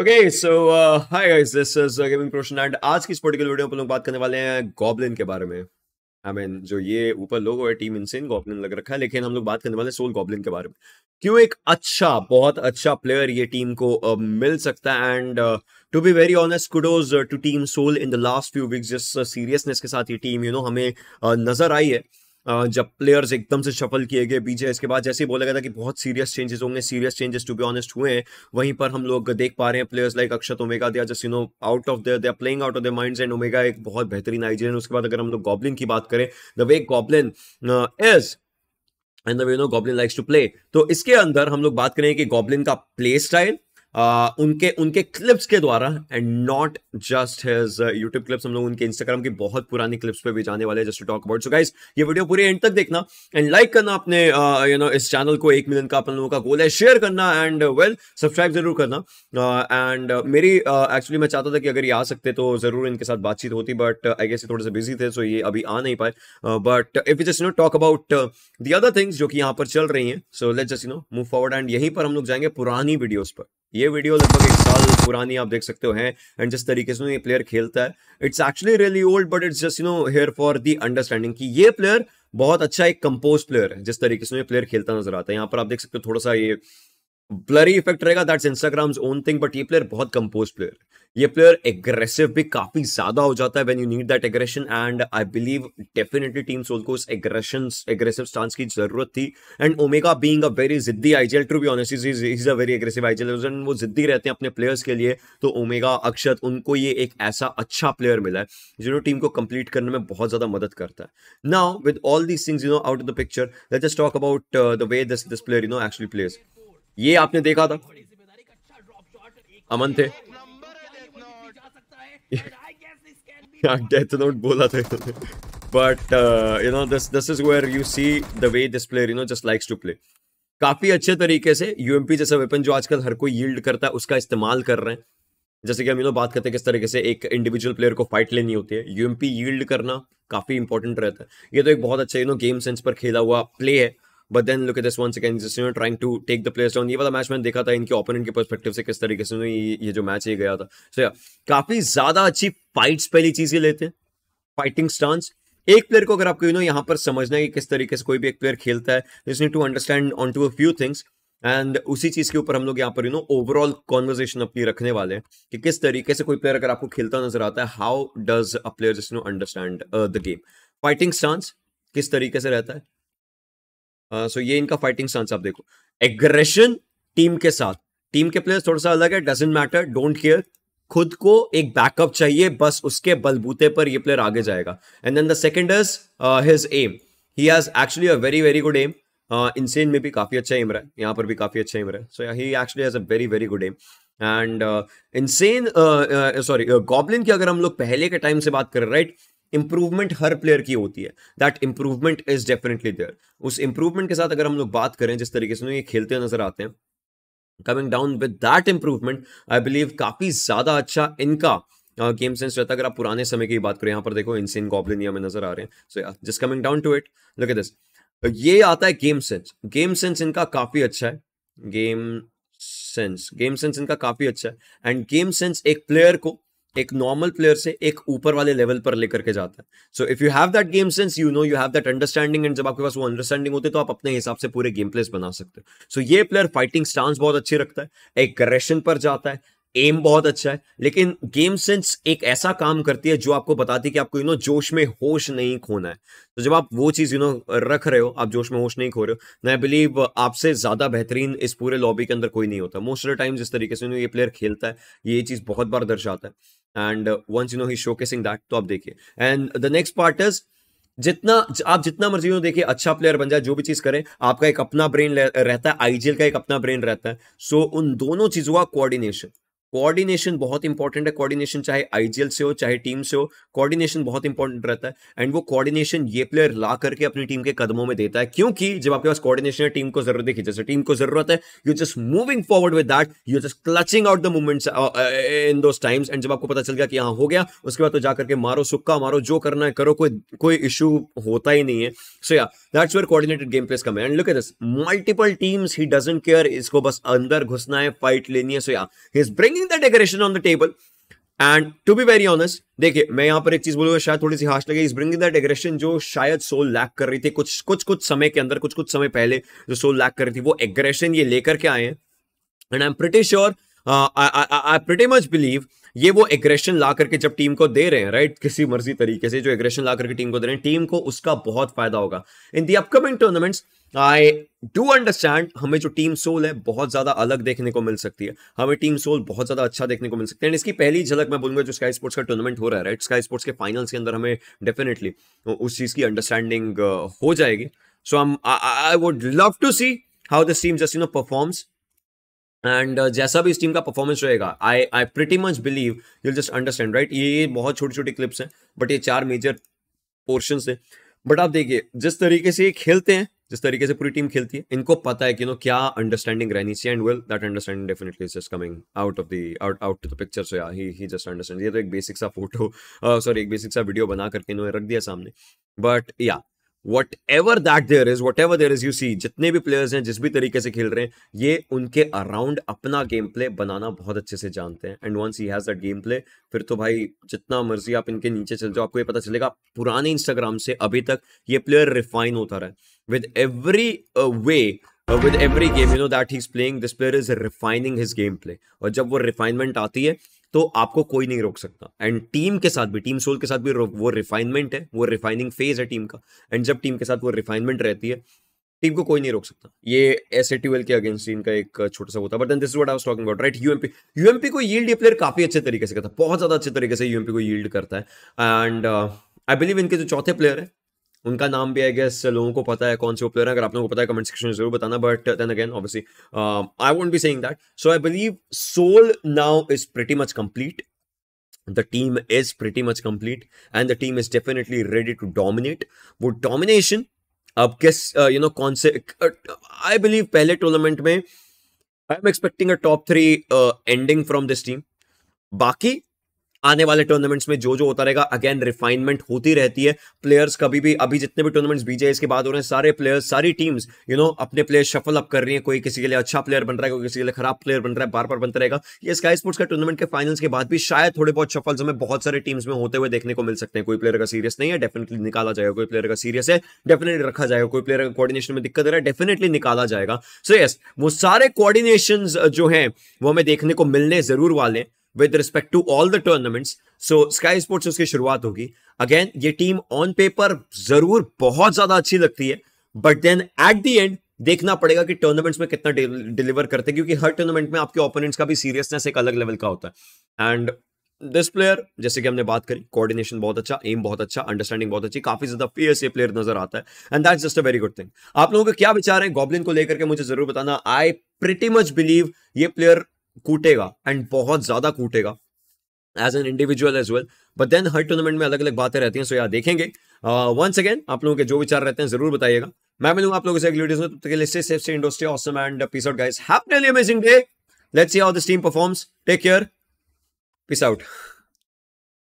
Okay so hi guys this is giving question and आज की इस पर्टिकुलर वीडियो में हम लोग बात करने वाले हैं गॉब्लिन के बारे में आई I मीन mean, जो ये ऊपर लोग है टीम इनसेन गॉब्लिन लग रखा है लेकिन हम लोग बात करने वाले हैं सोल गॉब्लिन के बारे में क्यों एक अच्छा बहुत अच्छा प्लेयर ये टीम को uh, मिल सकता है and to be very honest kudos to team Soul in the last few weeks जिस सीरियसनेस uh, के साथ ये team you you know know, हमें uh, नजर आई है जब प्लेयर्स एकदम से शफल किए गए पीछे इसके बाद जैसे ही बोला गया था कि बहुत सीरियस चेंजेस होंगे serious changes to be honest हुए हैं वहीं पर हम लोग देख पा रहे हैं प्लेयर्स लाइक अक्षत ओमेगा दिया just you know out of there they are playing out of their minds and Omega एक बहुत बेहतरीन नाइजीरियन उसके बाद अगर हम लोग गॉबलिन की बात करें the way Goblin is and the way no Goblin likes to play तो इसके अंदर हम लोग बात करें कि गॉबलिन का प्ले स्टाइल उनके उनके क्लिप्स के द्वारा and not just his YouTube clips हम लोग उनके इंस्टाग्राम की बहुत पुरानी क्लिप्स पे भी जाने वाले हैं just to talk about so guys ये वीडियो पूरे एंड तक देखना एंड लाइक करना अपने यू uh, नो इस चैनल को एक मिलियन का अपन लोगों का गोल है शेयर करना एंड वेल सब्सक्राइब जरूर करना एंड uh, uh, मेरी एक्चुअली मैं चाहता था कि अगर ये आ सकते तो जरूर इनके साथ बातचीत होती बट आई गेस थोड़े से बिजी थे सो ये अभी आ नहीं पाए but if you just know talk about the other things जो कि यहाँ पर चल रही हैं so let just you know move forward and यहीं पर हम लोग जाएंगे पुरानी वीडियोज पर ये वीडियो लगभग एक साल पुरानी आप देख सकते हो हैं एंड जिस तरीके से ये प्लेयर खेलता है it's actually really old but it's just you know here for the understanding कि ये प्लेयर बहुत अच्छा एक कंपोज प्लेयर है जिस तरीके से ये प्लेयर खेलता नजर आता है यहाँ पर आप देख सकते हो थोड़ा सा ये ब्लरी इफेक्ट रहेगा that's Instagram own thing but ये प्लेयर बहुत कंपोज प्लेयर ये प्लेयर एग्रेसिव भी काफी ज्यादा हो जाता है when you need that aggression and I believe definitely team Soul को एग्रेशन एग्रेसिव स्टांस की जरूरत थी and Omega being a very जिद्दी IGL to be honest is is a very aggressive IGL वो जिद्दी रहते हैं अपने प्लेयर्स के लिए तो ओमेगा अक्षत उनको ये एक ऐसा अच्छा प्लेयर मिला है जिन्होंने टीम को कंप्लीट करने में बहुत ज्यादा मदद करता है now with all these things you know out of the picture let just talk about the way this this player you know actually players ये आपने देखा था अच्छा अमन थे डेथ नोट बोला थे but you know this this is where you see the way this player you know just likes to play काफी अच्छे तरीके से यूएमपी जैसा वेपन जो आजकल हर कोई यील्ड करता है उसका इस्तेमाल कर रहे हैं जैसे कि हम यू नो बात करते हैं किस तरीके से एक इंडिविजुअल प्लेयर को फाइट लेनी होती है यूएमपी यील्ड करना काफी इंपॉर्टेंट रहता है ये तो एक बहुत अच्छा यू नो गेम सेंस पर खेला हुआ प्ले है but then look at this once again just trying to take the place down ये वाला मैच मैंने देखा था इनके ओपोनेंट के परस्पेक्टिव से किस तरीके से ये, जो मैच ये गया था सो so, या yeah, काफी ज्यादा अच्छी फाइट्स पहली चीज ये लेते हैं फाइटिंग स्टांस एक प्लेयर को अगर आपको यू नो यहाँ पर समझना है कि किस तरीके से कोई भी एक प्लेयर खेलता है this need to understand on to a few things and उसी चीज के ऊपर हम लोग यहाँ पर यू नो ओवरऑल कॉन्वर्जेशन अपनी रखने वाले हैं कि किस तरीके से कोई प्लेयर अगर आपको खेलता नजर आता है हाउ डज अ प्लेयर जिस know understand the game fighting stance किस तरीके से रहता है सो ये इनका फाइटिंग स्टांस आप देखो एग्रेशन टीम के साथ टीम के प्लेयर्स थोड़ा सा अलग है डजेंट मैटर डोंट केयर खुद को एक बैकअप चाहिए बस उसके बलबूते पर ये प्लेयर आगे जाएगा and then the second is his aim he has actually a very very good aim insane में भी काफी अच्छा एम रहा है यहाँ पर भी काफी अच्छा एम रहा है so he actually has a very very good aim and insane sorry Goblin की अगर हम लोग पहले के टाइम से बात करें राइट right? इंप्रूवमेंट हर प्लेयर की होती है that improvement is definitely there उस इंप्रूवमेंट के साथ अगर हम लोग बात करें जिस तरीके से ये खेलते नजर आते हैं coming down with that improvement I believe काफी ज्यादा अच्छा इनका गेम सेंस रहता है अगर आप पुराने समय की बात करें यहां पर देखो इनसिन गॉबलिन में नजर आ रहे हैं so just coming down to it look at this ये आता है गेम सेंस गेम सेंस इनका काफी अच्छा है गेम सेंस गेम सेंस इनका काफी अच्छा है एंड गेम सेंस एक प्लेयर को एक नॉर्मल प्लेयर से एक ऊपर वाले लेवल पर लेकर के जाता है so if you have that game sense you know you have that understanding and जब आपके पास वो अंडरस्टैंडिंग होती है तो आप अपने हिसाब से पूरे गेम प्लेस बना सकते हो सो so, ये प्लेयर फाइटिंग स्टांस बहुत अच्छी रखता है एक करेशन पर जाता है एम बहुत अच्छा है लेकिन गेम सेंस एक ऐसा काम करती है जो आपको बताती है कि आपको यू नो जोश में होश नहीं खोना है तो जब आप वो चीज़ यू नो रख रहे हो आप जोश में होश नहीं खो रहे हो आई बिलीव आपसे ज़्यादा बेहतरीन इस पूरे लॉबी के अंदर कोई नहीं होता मोस्ट ऑफ द टाइम्स जिस तरीके से यू नो ये प्लेयर खेलता है ये चीज़ बहुत बार दर्शाता है and once you know he showcasing that तो आप देखिए and the next part is जितना आप जितना मर्जी हो देखिए अच्छा प्लेयर बन जाए जो भी चीज करें आपका एक अपना ब्रेन रहता है आईजीएल का एक अपना ब्रेन रहता है सो so, उन दोनों चीजों का कोऑर्डिनेशन कोऑर्डिनेशन बहुत इंपॉर्टेंट है कोऑर्डिनेशन चाहे आईजीएल से हो चाहे टीम से हो कोऑर्डिनेशन बहुत इंपॉर्टेंट रहता है एंड वो कोऑर्डिनेशन ये प्लेयर ला करके अपनी टीम के कदमों में देता है क्योंकि जब आपके पास कोऑर्डिनेशन है टीम को जरूरत देखिए जैसे टीम को जरूरत है you just moving forward with that you just clutching out the movements in those times and जब आपको पता चल गया कि हाँ हो गया उसके बाद तो जाकर के मारो सुक्का मारो जो करना है करो कोई कोई इशू होता ही नहीं है so yeah that's where coordinated game plays come and look at this multiple teams he doesn't care इसको बस अंदर घुसना है फाइट लेनी है so yeah he is bringing seen the decoration on the table and to be very honest देखिए मैं यहां पर एक चीज बोलूंगा शायद थोड़ी सी हाश लगे इस ब्रिंग द डेकोरेशन जो शायद सोल लैक कर रही थी कुछ कुछ कुछ समय के अंदर कुछ कुछ समय पहले जो सोल लैक कर रही थी वो एग्रेशन ये लेकर के आए हैं and I am pretty sure I pretty much believe ये वो एग्रेशन ला करके जब टीम को दे रहे हैं राइट किसी मर्जी तरीके से जो एग्रेशन ला करके टीम को दे रहे हैं टीम को उसका बहुत फायदा होगा in the upcoming tournaments I do understand हमें जो टीम सोल है बहुत ज्यादा अलग देखने को मिल सकती है हमें टीम सोल बहुत ज्यादा अच्छा देखने को मिल सकती है इसकी पहली झलक मैं बोलूंगा जो स्काई स्पोर्ट्स का टूर्नामेंट हो रहा है राइट स्काई स्पोर्ट्स के फाइनल्स के अंदर हमें डेफिनेटली उस चीज की अंडरस्टैंडिंग हो जाएगी so I would love to see how this team just you know performs and uh, जैसा भी इस टीम का परफॉर्मेंस रहेगा I I pretty much believe you'll just understand right ये बहुत छोटी छोटी क्लिप्स हैं बट ये चार मेजर पोर्शन है बट आप देखिए जिस तरीके से ये खेलते हैं जिस तरीके से पूरी टीम खेलती है इनको पता है कि नो क्या अंडरस्टैंडिंग रहनी चाहिए and well that understanding definitely is just coming out of the out out to the picture so he he just understand ये तो एक बेसिक सा फोटो सॉरी uh, एक बेसिक सा वीडियो बना करके इन्होंने रख दिया सामने but yeah whatever that there is whatever there is you see जितने भी प्लेयर्स हैं जिस भी तरीके से खेल रहे हैं ये उनके अराउंड अपना गेम प्ले बनाना बहुत अच्छे से जानते हैं and once he has that game play फिर तो भाई जितना मर्जी आप इनके नीचे चल जाओ आपको ये पता चलेगा पुराने इंस्टाग्राम से अभी तक ये प्लेयर रिफाइन होता रहा है with every way with every game you know that he is playing this player is refining his game play और जब वो रिफाइनमेंट आती है तो आपको कोई नहीं रोक सकता एंड टीम के साथ भी टीम सोल के साथ भी वो रिफाइनमेंट है वो रिफाइनिंग फेज है टीम का एंड जब टीम के साथ वो रिफाइनमेंट रहती है टीम को कोई नहीं रोक सकता ये एस के अगेंस्ट इनका एक छोटा सा होता but this what I talking right UMP UMP को यील्ड ये प्लेयर काफी अच्छे तरीके से करता है बहुत ज्यादा अच्छे तरीके से यूएमपी को यील्ड करता है एंड आई बिलीव इनके जो चौथे प्लेयर है उनका नाम भी आई गेस लोगों को पता है कौन से वो प्लेयर हैं अगर आप लोगों को पता है कमेंट सेक्शन में जरूर बताना but then again obviously I won't be saying that so I believe Soul now is pretty much complete the team is pretty much complete and the team is definitely ready to dominate वो domination अब किस you know कौन से I uh, believe पहले tournament में I am expecting a top three ending from this team बाकी आने वाले टूर्नामेंट्स में जो जो होता रहेगा अगेन रिफाइनमेंट होती रहती है प्लेयर्स कभी भी अभी जितने भी टूर्नामेंट्स बीजे इसके बाद हो रहे हैं सारे प्लेयर्स सारी टीम्स यू नो अपने प्लेयर्स शफल अप कर रही है कोई किसी के लिए अच्छा प्लेयर बन रहा है कोई किसी के लिए खराब प्लेयर बन रहा है बार बार बनता रहेगा ये स्काई स्पोर्ट्स का टूर्नामेंट के फाइनल्स के बाद भी शायद थोड़े बहुत शफल हमें बहुत सारे टीम्स में होते हुए देखने को मिल सकते हैं कोई प्लेयर का सीरियस नहीं है डेफिनेटली निकाला जाएगा कोई प्लेयर का सीरियस है डेफिनेटली रखा जाएगा कोई प्लेयर का कॉर्डिनेशन में दिक्कत रहा है डेफिनेटली निकाला जाएगा सो यस वो सारे कॉर्डिनेशन जो है वो हमें देखने को मिलने जरूर वाले हैं with respect to all the tournaments so Sky Sports उसकी शुरुआत होगी अगेन ये टीम ऑन पेपर जरूर बहुत ज्यादा अच्छी लगती है but then at the end देखना पड़ेगा कि टूर्नामेंट्स में कितना डिलीवर करते हैं क्योंकि हर टूर्नामेंट में आपके ओपोनेंट्स का भी सीरियसनेस एक अलग लेवल का होता है एंड दिस प्लेयर जैसे कि हमने बात करी कोऑर्डिनेशन बहुत अच्छा एम बहुत अच्छा अंडरस्टैंडिंग बहुत अच्छी काफी ज्यादा फेयर से प्लेयर नजर आता है and that's just a very good thing आप लोगों के क्या विचार हैं गॉबलिन को लेकर के मुझे जरूर बताना आई प्रिटी मच बिलीव ये प्लेयर कूटेगा एंड बहुत ज्यादा कूटेगा as an individual as well but then हर टूर्नामेंट में अलग अलग बातें रहती हैं सो so, यार देखेंगे वंस uh, अगेन आप लोगों के जो विचार रहते हैं जरूर बताइएगा मैं मिलूंगा आप लोगों से अगली वीडियोस में तब तक के लिए safe stay indoor awesome and peace out guys have amazing day let's see how this team performs take care peace out